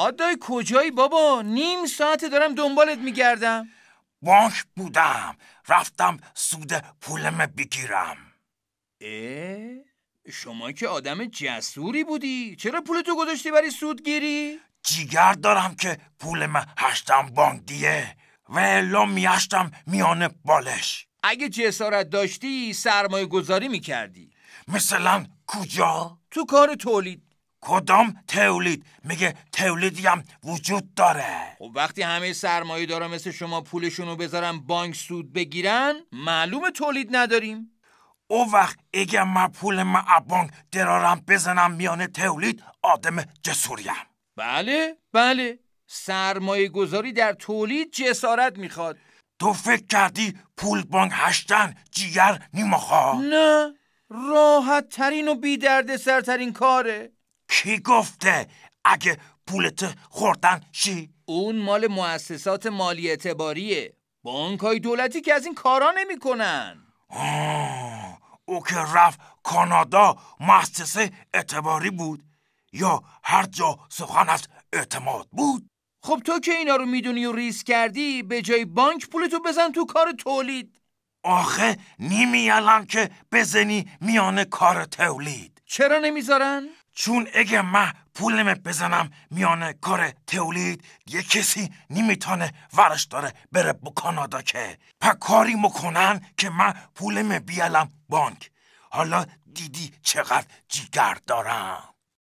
آدای کجایی بابا نیم ساعته دارم دنبالت میگردم بانک بودم رفتم سود پولم بگیرم اه؟ شما که آدم جسوری بودی چرا پولتو گذاشتی برای سودگیری؟ جیگر دارم که پولم هشتم بانک دیه و الا میاشتم میانه بالش اگه جسارت داشتی سرمایه گذاری میکردی مثلا کجا؟ تو کار تولید کدام تولید میگه تولیدی هم وجود داره خب وقتی همه سرمایه دارم مثل شما پولشون رو بذارن بانک سود بگیرن معلوم تولید نداریم او وقت اگه من پول من بانک درارم بزنم میان تولید آدم جسوریم بله بله سرمایه گذاری در تولید جسارت میخواد تو فکر کردی پول بانک هشتن جیگر نیمخواه نه راحت ترین و بی درد سرترین کاره کی گفته اگه پولت خوردن چی؟ اون مال مؤسسات مالی اعتباریه بانک های دولتی که از این کارا نمیکنن. او که رفت کانادا مؤسسه اعتباری بود یا هر جا سخن از اعتماد بود خب تو که اینا رو میدونی و ریس کردی به جای بانک پولتو بزن تو کار تولید آخه نیمی الان که بزنی میان کار تولید چرا نمیذارن؟ چون اگه من پولم بزنم میانه کار تولید یه کسی نمیتونه ورش داره بره با کانادا که پا کاری مکنن که من پولم بیالم بانک حالا دیدی چقدر جیگر دارم